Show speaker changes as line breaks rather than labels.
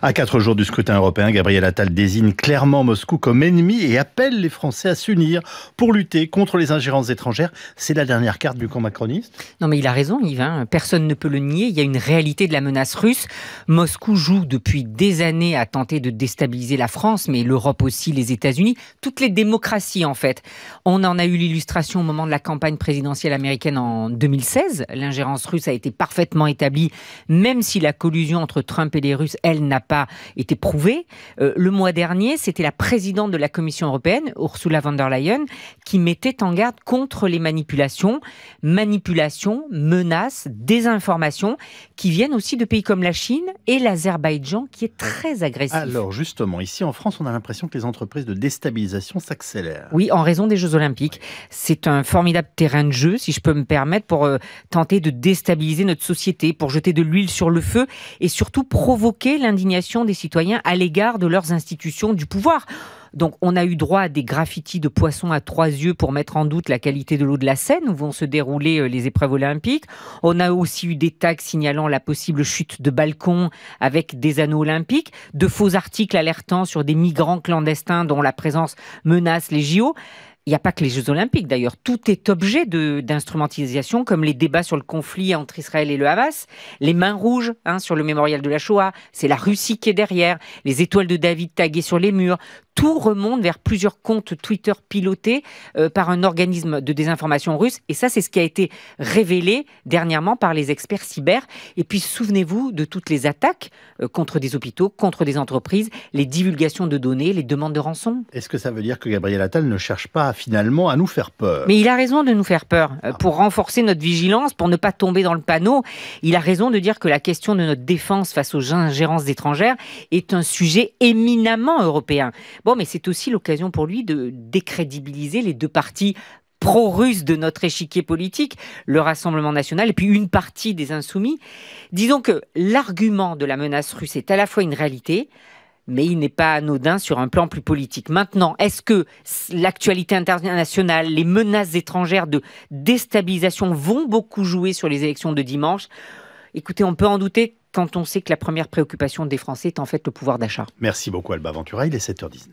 À quatre jours du scrutin européen, Gabriel Attal désigne clairement Moscou comme ennemi et appelle les Français à s'unir pour lutter contre les ingérences étrangères. C'est la dernière carte du camp macroniste. Non, mais il a raison, Yves. Hein. Personne ne peut le nier. Il y a une réalité de la menace russe. Moscou joue depuis des années à tenter de déstabiliser la France, mais l'Europe aussi, les États-Unis, toutes les démocraties en fait. On en a eu l'illustration au moment de la campagne présidentielle américaine en 2016. L'ingérence russe a été parfaitement établie, même si la collusion entre Trump et les Russes, elle n'a pas été prouvé. Euh, le mois dernier, c'était la présidente de la Commission européenne, Ursula von der Leyen, qui mettait en garde contre les manipulations, manipulations, menaces, désinformations, qui viennent aussi de pays comme la Chine et l'Azerbaïdjan, qui est très agressif. Alors justement, ici en France, on a l'impression que les entreprises de déstabilisation s'accélèrent. Oui, en raison des Jeux olympiques. C'est un formidable terrain de jeu, si je peux me permettre, pour euh, tenter de déstabiliser notre société, pour jeter de l'huile sur le feu et surtout provoquer l'indignation des citoyens à l'égard de leurs institutions du pouvoir. Donc on a eu droit à des graffitis de poissons à trois yeux pour mettre en doute la qualité de l'eau de la Seine où vont se dérouler euh, les épreuves olympiques. On a aussi eu des tags signalant la possible chute de balcons avec des anneaux olympiques, de faux articles alertant sur des migrants clandestins dont la présence menace les JO. Il n'y a pas que les Jeux Olympiques d'ailleurs. Tout est objet d'instrumentalisation, comme les débats sur le conflit entre Israël et le Hamas, les mains rouges hein, sur le mémorial de la Shoah, c'est la Russie qui est derrière, les étoiles de David taguées sur les murs tout remonte vers plusieurs comptes Twitter pilotés euh, par un organisme de désinformation russe. Et ça, c'est ce qui a été révélé dernièrement par les experts cyber. Et puis, souvenez-vous de toutes les attaques euh, contre des hôpitaux, contre des entreprises, les divulgations de données, les demandes de rançon. Est-ce que ça veut dire que Gabriel Attal ne cherche pas finalement à nous faire peur Mais il a raison de nous faire peur. Euh, ah pour renforcer notre vigilance, pour ne pas tomber dans le panneau, il a raison de dire que la question de notre défense face aux ingérences étrangères est un sujet éminemment européen. Bon, mais c'est aussi l'occasion pour lui de décrédibiliser les deux parties pro russes de notre échiquier politique, le Rassemblement national et puis une partie des insoumis. Disons que l'argument de la menace russe est à la fois une réalité, mais il n'est pas anodin sur un plan plus politique. Maintenant, est-ce que l'actualité internationale, les menaces étrangères de déstabilisation vont beaucoup jouer sur les élections de dimanche Écoutez, on peut en douter quand on sait que la première préoccupation des Français est en fait le pouvoir d'achat. Merci beaucoup Alba Ventura, il est 7h19.